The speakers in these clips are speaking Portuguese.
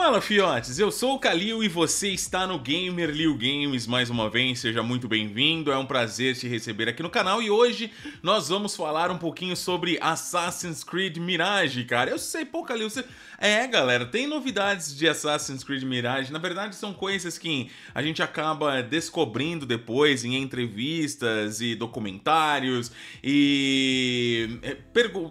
Fala fiotes, eu sou o Kalil e você está no Gamer Lil Games mais uma vez, seja muito bem-vindo, é um prazer te receber aqui no canal e hoje nós vamos falar um pouquinho sobre Assassin's Creed Mirage, cara. Eu sei, pô, Kalil, você... É, galera, tem novidades de Assassin's Creed Mirage, na verdade são coisas que a gente acaba descobrindo depois em entrevistas e documentários e é,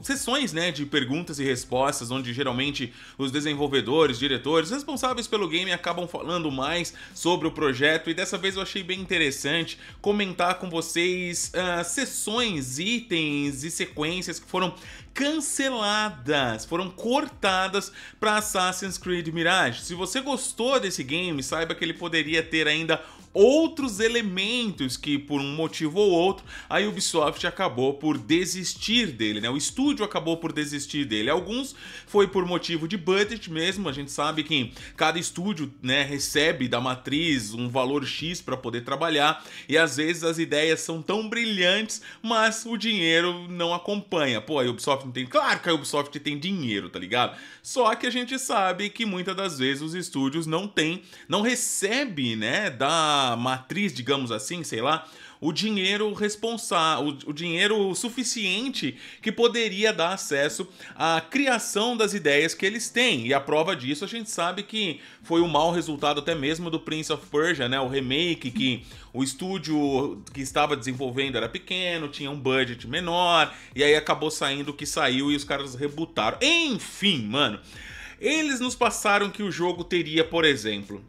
sessões, né, de perguntas e respostas, onde geralmente os desenvolvedores, diretores, produtores responsáveis pelo game acabam falando mais sobre o projeto e dessa vez eu achei bem interessante comentar com vocês uh, sessões, itens e sequências que foram canceladas, foram cortadas para Assassin's Creed Mirage. Se você gostou desse game, saiba que ele poderia ter ainda outros elementos que, por um motivo ou outro, a Ubisoft acabou por desistir dele, né? O estúdio acabou por desistir dele. Alguns foi por motivo de budget mesmo, a gente sabe que cada estúdio né, recebe da matriz um valor X para poder trabalhar e às vezes as ideias são tão brilhantes, mas o dinheiro não acompanha. Pô, a Ubisoft não tem. Claro que a Ubisoft tem dinheiro, tá ligado? Só que a gente sabe que muitas das vezes os estúdios não têm, não recebe, né, da matriz, digamos assim, sei lá, o dinheiro responsável, o dinheiro suficiente que poderia dar acesso à criação das ideias que eles têm. E a prova disso a gente sabe que foi um mau resultado até mesmo do Prince of Persia, né? O remake que o estúdio que estava desenvolvendo era pequeno, tinha um budget menor, e aí acabou saindo o que saiu e os caras rebutaram. Enfim, mano. Eles nos passaram que o jogo teria, por exemplo,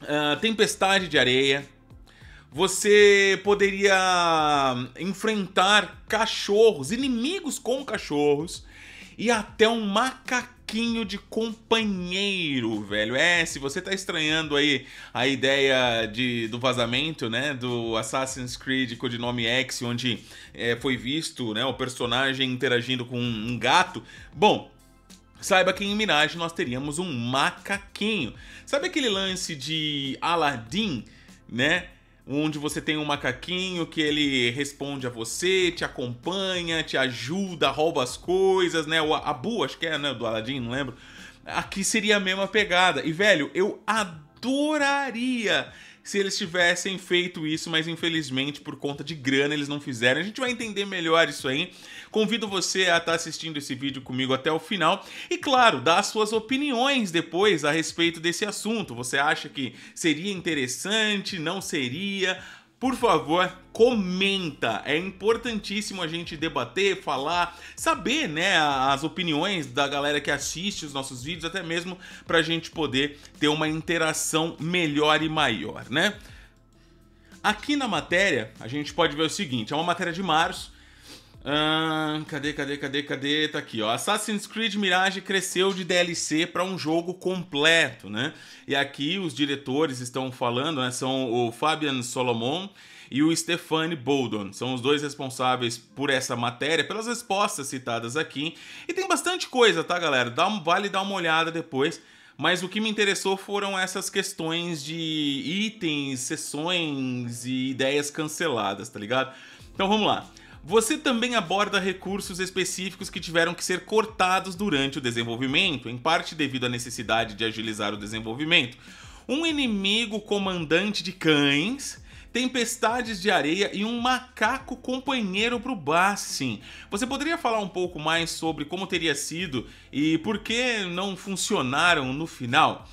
ah, tempestade de areia. Você poderia enfrentar cachorros, inimigos com cachorros e até um macaquinho de companheiro, velho. É, se você tá estranhando aí a ideia de, do vazamento, né, do Assassin's Creed Codinome X, onde é, foi visto, né, o personagem interagindo com um gato. Bom, Saiba que em Mirage nós teríamos um macaquinho. Sabe aquele lance de Aladdin, né? Onde você tem um macaquinho que ele responde a você, te acompanha, te ajuda, rouba as coisas, né? O Abu, acho que é, né? Do Aladdin, não lembro. Aqui seria a mesma pegada. E, velho, eu adoraria se eles tivessem feito isso, mas infelizmente por conta de grana eles não fizeram. A gente vai entender melhor isso aí. Convido você a estar tá assistindo esse vídeo comigo até o final e, claro, dar as suas opiniões depois a respeito desse assunto. Você acha que seria interessante? Não seria? por favor, comenta. É importantíssimo a gente debater, falar, saber, né, as opiniões da galera que assiste os nossos vídeos, até mesmo para a gente poder ter uma interação melhor e maior, né? Aqui na matéria, a gente pode ver o seguinte: é uma matéria de março ah, cadê, cadê, cadê, cadê? Tá aqui, ó. Assassin's Creed Mirage cresceu de DLC para um jogo completo, né? E aqui os diretores estão falando, né? São o Fabian Solomon e o Stefani Boldon. São os dois responsáveis por essa matéria, pelas respostas citadas aqui. E tem bastante coisa, tá, galera? Dá vale dar uma olhada depois. Mas o que me interessou foram essas questões de itens, sessões e ideias canceladas, tá ligado? Então vamos lá. Você também aborda recursos específicos que tiveram que ser cortados durante o desenvolvimento, em parte devido à necessidade de agilizar o desenvolvimento. Um inimigo comandante de cães, tempestades de areia e um macaco companheiro para o Bassin. Você poderia falar um pouco mais sobre como teria sido e por que não funcionaram no final?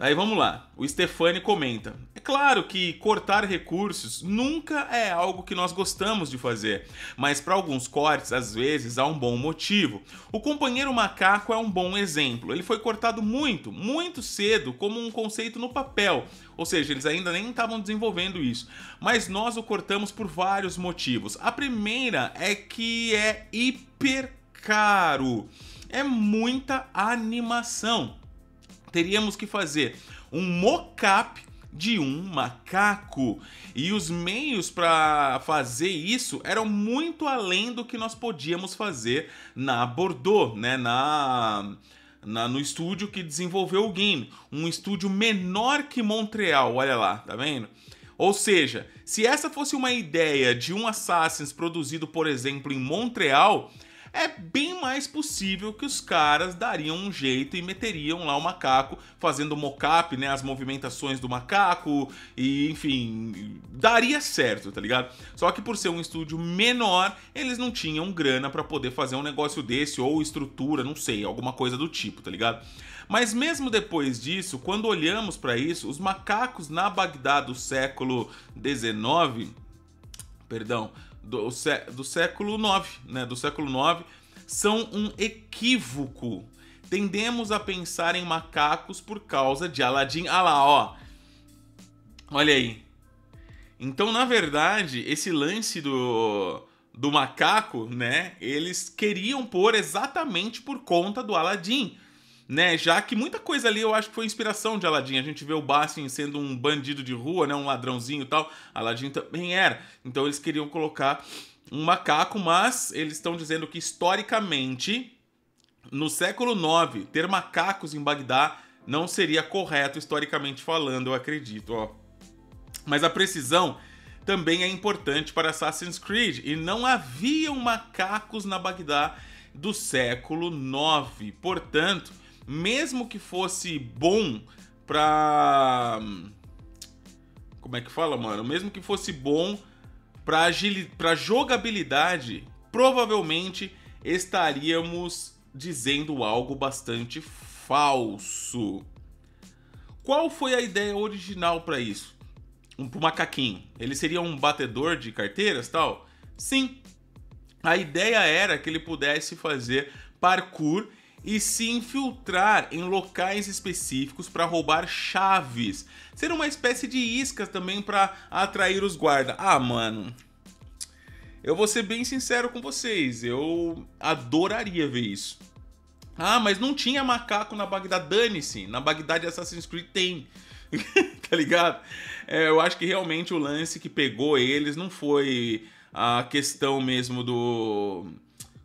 Aí vamos lá. O Stefani comenta: É claro que cortar recursos nunca é algo que nós gostamos de fazer, mas para alguns cortes, às vezes, há um bom motivo. O companheiro macaco é um bom exemplo. Ele foi cortado muito, muito cedo, como um conceito no papel, ou seja, eles ainda nem estavam desenvolvendo isso. Mas nós o cortamos por vários motivos. A primeira é que é hiper caro. É muita animação teríamos que fazer um mocap de um macaco. E os meios para fazer isso eram muito além do que nós podíamos fazer na Bordeaux, né? Na, na, no estúdio que desenvolveu o game. Um estúdio menor que Montreal, olha lá, tá vendo? Ou seja, se essa fosse uma ideia de um Assassin's produzido, por exemplo, em Montreal, é bem mais possível que os caras dariam um jeito e meteriam lá o macaco fazendo mocap, né, as movimentações do macaco e enfim, daria certo, tá ligado? Só que por ser um estúdio menor, eles não tinham grana para poder fazer um negócio desse ou estrutura, não sei, alguma coisa do tipo, tá ligado? Mas mesmo depois disso, quando olhamos para isso, os macacos na Bagdá do século 19 perdão, do, do século IX, né? Do século IX, são um equívoco. Tendemos a pensar em macacos por causa de Aladdin. Ah lá, ó. Olha aí. Então, na verdade, esse lance do, do macaco, né? Eles queriam pôr exatamente por conta do Aladdin né? Já que muita coisa ali eu acho que foi inspiração de Aladdin. A gente vê o Bassin sendo um bandido de rua, né? Um ladrãozinho e tal. Aladdin também era. Então eles queriam colocar um macaco, mas eles estão dizendo que historicamente, no século IX, ter macacos em Bagdá não seria correto historicamente falando, eu acredito, ó. Mas a precisão também é importante para Assassin's Creed e não haviam macacos na Bagdá do século IX. Portanto, mesmo que fosse bom pra. Como é que fala, mano? Mesmo que fosse bom pra, agil... pra jogabilidade, provavelmente estaríamos dizendo algo bastante falso. Qual foi a ideia original para isso? Um pro macaquinho. Ele seria um batedor de carteiras, tal? Sim. A ideia era que ele pudesse fazer parkour e se infiltrar em locais específicos para roubar chaves. Ser uma espécie de isca também para atrair os guardas. Ah, mano. Eu vou ser bem sincero com vocês, eu adoraria ver isso. Ah, mas não tinha macaco na Bagdá, dane-se. Na Bagdá de Assassin's Creed tem. tá ligado? É, eu acho que realmente o lance que pegou eles não foi a questão mesmo do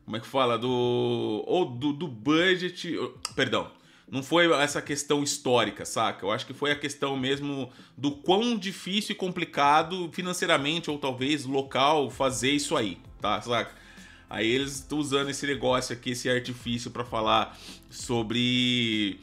como é que fala? Do. Ou do, do budget. Perdão. Não foi essa questão histórica, saca? Eu acho que foi a questão mesmo do quão difícil e complicado financeiramente ou talvez local fazer isso aí, tá? Saca? Aí eles estão usando esse negócio aqui, esse artifício para falar sobre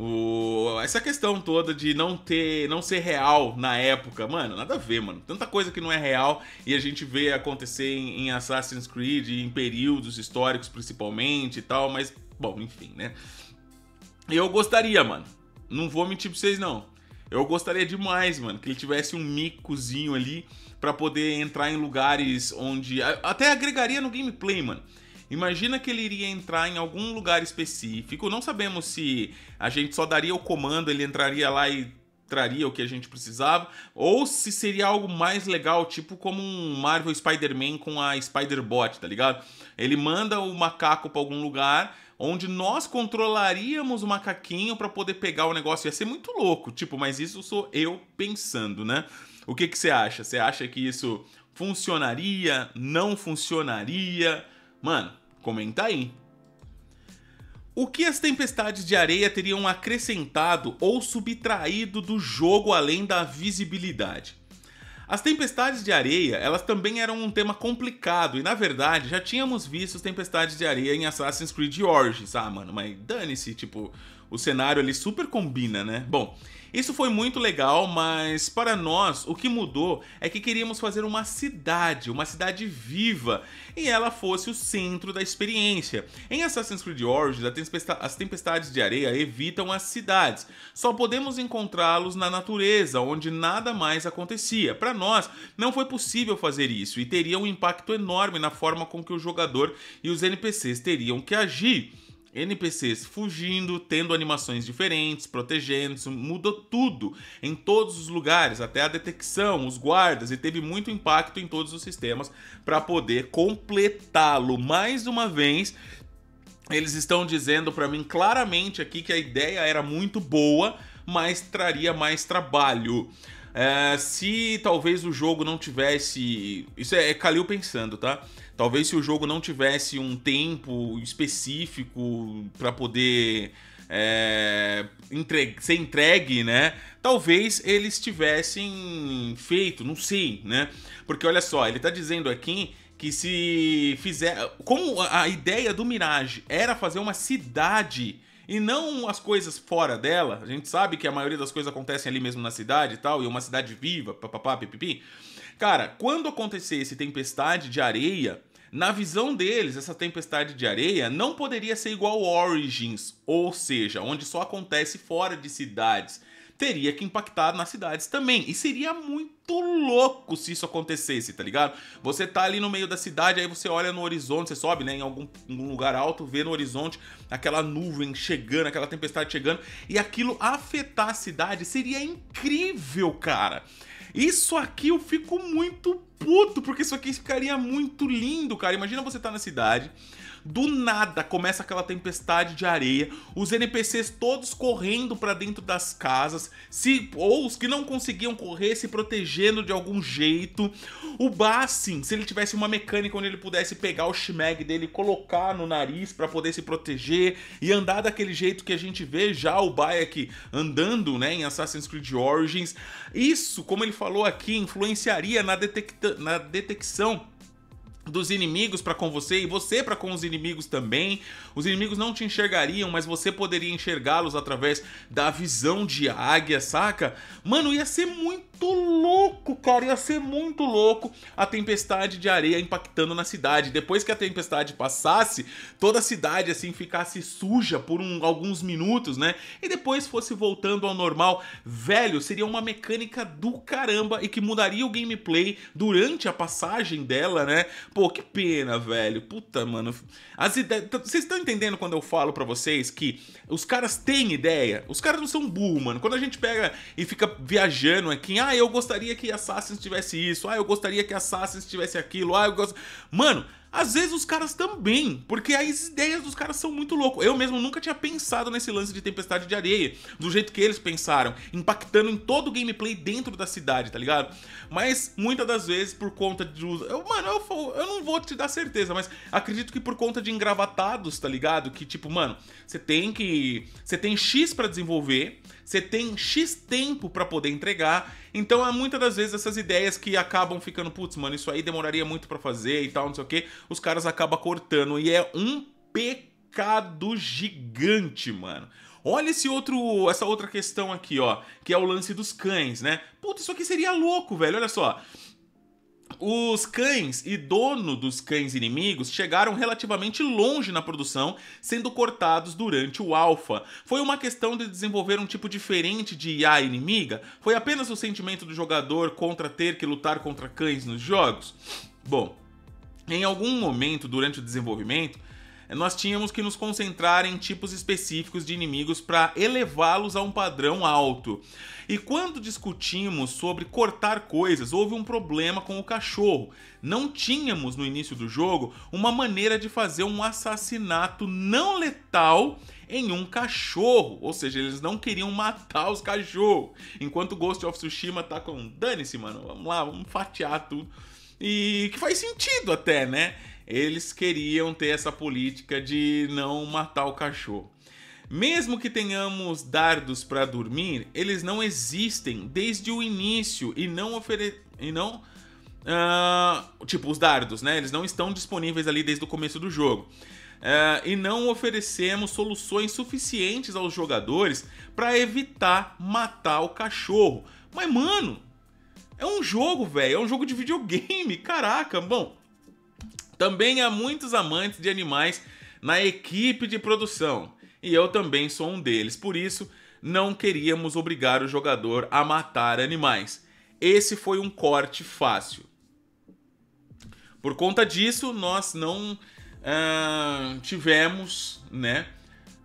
o, essa questão toda de não ter, não ser real na época, mano, nada a ver, mano. Tanta coisa que não é real e a gente vê acontecer em, em Assassin's Creed, em períodos históricos principalmente e tal, mas, bom, enfim, né? Eu gostaria, mano. Não vou mentir pra vocês, não. Eu gostaria demais, mano, que ele tivesse um micozinho ali para poder entrar em lugares onde. Até agregaria no gameplay, mano. Imagina que ele iria entrar em algum lugar específico, não sabemos se a gente só daria o comando, ele entraria lá e traria o que a gente precisava, ou se seria algo mais legal, tipo como um Marvel Spider-Man com a Spider-Bot, tá ligado? Ele manda o macaco para algum lugar onde nós controlaríamos o macaquinho para poder pegar o negócio. Ia ser muito louco, tipo, mas isso sou eu pensando, né? O que, que você acha? Você acha que isso funcionaria? Não funcionaria? Mano, comenta aí. O que as tempestades de areia teriam acrescentado ou subtraído do jogo além da visibilidade? As tempestades de areia, elas também eram um tema complicado e na verdade já tínhamos visto tempestades de areia em Assassin's Creed Origins, ah mano, mas dane-se, tipo, o cenário ali super combina, né? Bom, isso foi muito legal, mas para nós o que mudou é que queríamos fazer uma cidade, uma cidade viva, e ela fosse o centro da experiência. Em Assassin's Creed Origins, as tempestades de areia evitam as cidades. Só podemos encontrá-los na natureza, onde nada mais acontecia. Para nós, não foi possível fazer isso e teria um impacto enorme na forma com que o jogador e os NPCs teriam que agir. NPCs fugindo, tendo animações diferentes, protegendo-se, mudou tudo em todos os lugares, até a detecção, os guardas, e teve muito impacto em todos os sistemas para poder completá-lo. Mais uma vez, eles estão dizendo para mim claramente aqui que a ideia era muito boa, mas traria mais trabalho. É, se talvez o jogo não tivesse. Isso é, é pensando, tá? Talvez se o jogo não tivesse um tempo específico para poder é, entre, ser entregue, né? Talvez eles tivessem feito, não sei, né? Porque olha só, ele tá dizendo aqui que se fizer. Como a ideia do Mirage era fazer uma cidade e não as coisas fora dela. A gente sabe que a maioria das coisas acontecem ali mesmo na cidade e tal, e é uma cidade viva, papapá, pipipi. Cara, quando acontecer esse tempestade de areia, na visão deles, essa tempestade de areia não poderia ser igual Origins, ou seja, onde só acontece fora de cidades teria que impactar nas cidades também. E seria muito louco se isso acontecesse, tá ligado? Você tá ali no meio da cidade, aí você olha no horizonte, você sobe, né, em algum, algum lugar alto, vê no horizonte aquela nuvem chegando, aquela tempestade chegando, e aquilo afetar a cidade seria incrível, cara. Isso aqui eu fico muito puto, porque isso aqui ficaria muito lindo, cara. Imagina você tá na cidade, do nada começa aquela tempestade de areia, os NPCs todos correndo para dentro das casas, se ou os que não conseguiam correr se protegendo de algum jeito. O Bassin, se ele tivesse uma mecânica onde ele pudesse pegar o Shmeg dele, colocar no nariz para poder se proteger e andar daquele jeito que a gente vê já o Bayek andando, né, em Assassin's Creed Origins. Isso, como ele falou aqui, influenciaria na, detecta na detecção dos inimigos para com você e você para com os inimigos também. Os inimigos não te enxergariam, mas você poderia enxergá-los através da visão de águia, saca? Mano, ia ser muito louco, cara. Ia ser muito louco a tempestade de areia impactando na cidade. Depois que a tempestade passasse, toda a cidade assim ficasse suja por um, alguns minutos, né? E depois fosse voltando ao normal. Velho, seria uma mecânica do caramba e que mudaria o gameplay durante a passagem dela, né? Pô, que pena, velho. Puta, mano. As ideias. Vocês estão entendendo quando eu falo para vocês que os caras têm ideia? Os caras não são burro, mano. Quando a gente pega e fica viajando aqui, ah, ah, eu gostaria que Assassin's tivesse isso, ah, eu gostaria que Assassin's tivesse aquilo, ah, eu gosto. Mano, às vezes os caras também, porque as ideias dos caras são muito loucas. Eu mesmo nunca tinha pensado nesse lance de tempestade de areia, do jeito que eles pensaram, impactando em todo o gameplay dentro da cidade, tá ligado? Mas muitas das vezes, por conta de. Eu, mano, eu, eu não vou te dar certeza, mas acredito que por conta de engravatados, tá ligado? Que tipo, mano, você tem que. Você tem X para desenvolver você tem X tempo para poder entregar. Então é muitas das vezes essas ideias que acabam ficando, putz, mano, isso aí demoraria muito para fazer e tal, não sei o que, os caras acabam cortando. E é um pecado gigante, mano. Olha esse outro, essa outra questão aqui, ó, que é o lance dos cães, né? Putz, isso aqui seria louco, velho. Olha só. Os cães e dono dos cães inimigos chegaram relativamente longe na produção, sendo cortados durante o alfa. Foi uma questão de desenvolver um tipo diferente de IA inimiga? Foi apenas o sentimento do jogador contra ter que lutar contra cães nos jogos? Bom, em algum momento durante o desenvolvimento, nós tínhamos que nos concentrar em tipos específicos de inimigos para elevá-los a um padrão alto. E quando discutimos sobre cortar coisas, houve um problema com o cachorro. Não tínhamos no início do jogo uma maneira de fazer um assassinato não letal em um cachorro, ou seja, eles não queriam matar os cachorros. Enquanto Ghost of Tsushima tá com dane-se, mano, vamos lá, vamos fatiar tudo. E que faz sentido até, né? eles queriam ter essa política de não matar o cachorro. Mesmo que tenhamos dardos para dormir, eles não existem desde o início e não oferecem. E não. Uh, tipo, os dardos, né? Eles não estão disponíveis ali desde o começo do jogo. Uh, e não oferecemos soluções suficientes aos jogadores para evitar matar o cachorro. Mas, mano, é um jogo, velho. É um jogo de videogame. Caraca, bom, também há muitos amantes de animais na equipe de produção, e eu também sou um deles, por isso não queríamos obrigar o jogador a matar animais. Esse foi um corte fácil. Por conta disso, nós não uh, tivemos, né?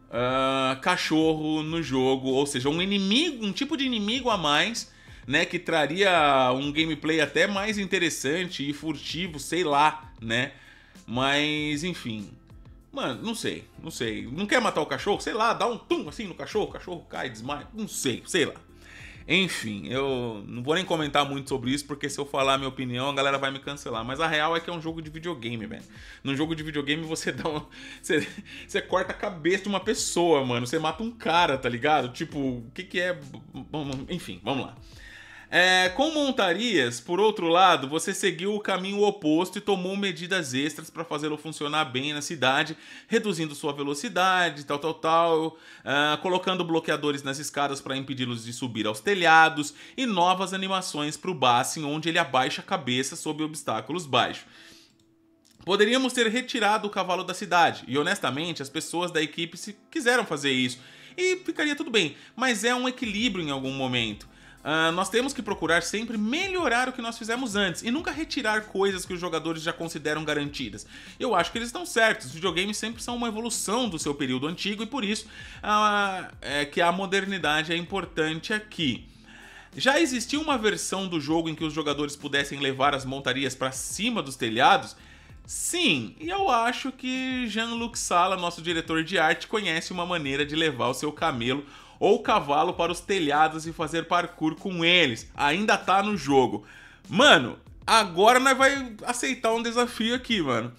Uh, cachorro no jogo, ou seja, um inimigo, um tipo de inimigo a mais, né, que traria um gameplay até mais interessante e furtivo, sei lá, né? Mas, enfim. Mano, não sei, não sei. Não quer matar o cachorro? Sei lá, dá um tum assim no cachorro, o cachorro cai, desmaia. Não sei, sei lá. Enfim, eu não vou nem comentar muito sobre isso, porque se eu falar a minha opinião, a galera vai me cancelar. Mas a real é que é um jogo de videogame, velho. Num jogo de videogame você dá um. Você, você corta a cabeça de uma pessoa, mano. Você mata um cara, tá ligado? Tipo, o que, que é. Enfim, vamos lá. É, com montarias, por outro lado, você seguiu o caminho oposto e tomou medidas extras para fazê-lo funcionar bem na cidade, reduzindo sua velocidade, tal, tal, tal, uh, colocando bloqueadores nas escadas para impedi-los de subir aos telhados e novas animações para o Bassin, onde ele abaixa a cabeça sob obstáculos baixos. Poderíamos ter retirado o cavalo da cidade, e honestamente, as pessoas da equipe se quiseram fazer isso, e ficaria tudo bem, mas é um equilíbrio em algum momento. Uh, nós temos que procurar sempre melhorar o que nós fizemos antes e nunca retirar coisas que os jogadores já consideram garantidas. Eu acho que eles estão certos, os videogames sempre são uma evolução do seu período antigo e por isso uh, é que a modernidade é importante aqui. Já existiu uma versão do jogo em que os jogadores pudessem levar as montarias para cima dos telhados? Sim, e eu acho que Jean-Luc Sala, nosso diretor de arte, conhece uma maneira de levar o seu camelo ou cavalo para os telhados e fazer parkour com eles. Ainda tá no jogo. Mano, agora nós vai aceitar um desafio aqui, mano.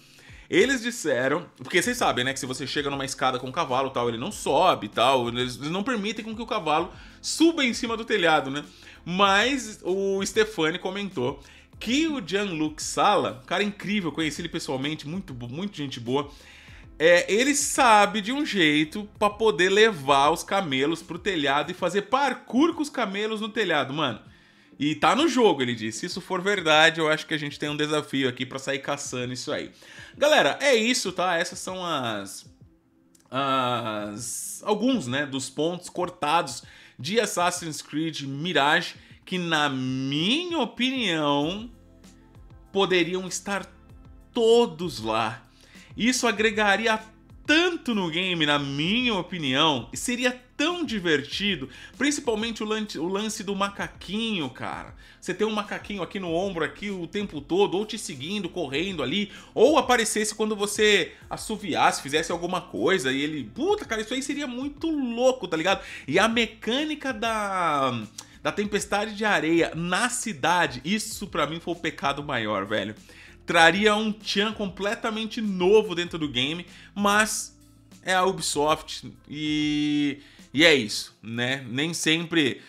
Eles disseram, porque vocês sabem, né, que se você chega numa escada com o cavalo, tal, ele não sobe, tal, eles não permitem com que o cavalo suba em cima do telhado, né? Mas o Stefani comentou que o Jean-Luc Sala, cara incrível, conheci ele pessoalmente, muito muito gente boa, é, ele sabe de um jeito para poder levar os camelos pro telhado e fazer parkour com os camelos no telhado, mano. E tá no jogo, ele disse. Se isso for verdade, eu acho que a gente tem um desafio aqui para sair caçando isso aí. Galera, é isso, tá? Essas são as as alguns, né, dos pontos cortados de Assassin's Creed Mirage que na minha opinião poderiam estar todos lá isso agregaria tanto no game, na minha opinião, e seria tão divertido, principalmente o lance, o lance do macaquinho, cara. Você tem um macaquinho aqui no ombro aqui o tempo todo, ou te seguindo, correndo ali, ou aparecesse quando você assoviasse, fizesse alguma coisa e ele, puta, cara, isso aí seria muito louco, tá ligado? E a mecânica da da tempestade de areia na cidade, isso para mim foi o pecado maior, velho traria um Tian completamente novo dentro do game, mas é a Ubisoft e, e é isso, né? Nem sempre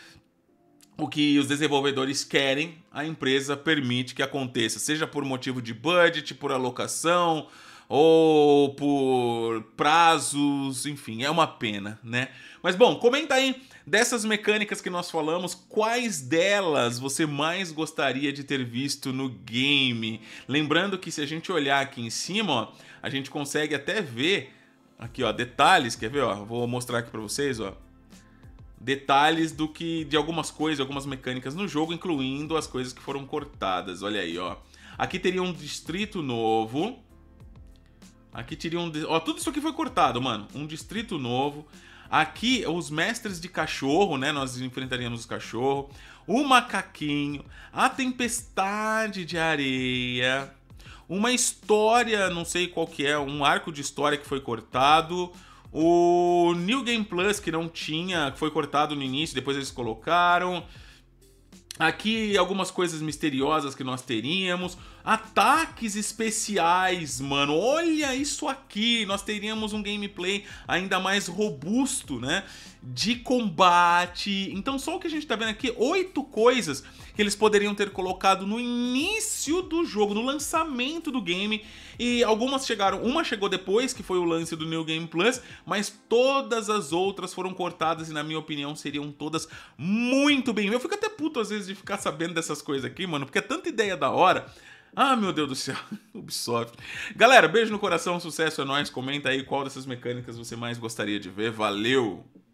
o que os desenvolvedores querem, a empresa permite que aconteça, seja por motivo de budget, por alocação ou por prazos, enfim, é uma pena, né? Mas bom, comenta aí dessas mecânicas que nós falamos, quais delas você mais gostaria de ter visto no game? Lembrando que se a gente olhar aqui em cima, ó, a gente consegue até ver aqui, ó, detalhes, quer ver, ó? Vou mostrar aqui para vocês, ó detalhes do que de algumas coisas, algumas mecânicas no jogo, incluindo as coisas que foram cortadas. Olha aí, ó. Aqui teria um distrito novo. Aqui teria um, ó, tudo isso aqui foi cortado, mano. Um distrito novo. Aqui, os mestres de cachorro, né? Nós enfrentaríamos o cachorro, o macaquinho, a tempestade de areia, uma história, não sei qual que é, um arco de história que foi cortado, o New Game Plus que não tinha, que foi cortado no início, depois eles colocaram. Aqui algumas coisas misteriosas que nós teríamos. Ataques especiais, mano. Olha isso aqui. Nós teríamos um gameplay ainda mais robusto, né? De combate. Então, só o que a gente tá vendo aqui, oito coisas que eles poderiam ter colocado no início do jogo, no lançamento do game. E algumas chegaram, uma chegou depois, que foi o lance do New Game Plus, mas todas as outras foram cortadas e, na minha opinião, seriam todas muito bem. Eu fico até puto às vezes de ficar sabendo dessas coisas aqui, mano, porque é tanta ideia da hora. Ah, meu Deus do céu, Ubisoft. Galera, beijo no coração, sucesso é nóis. Comenta aí qual dessas mecânicas você mais gostaria de ver. Valeu!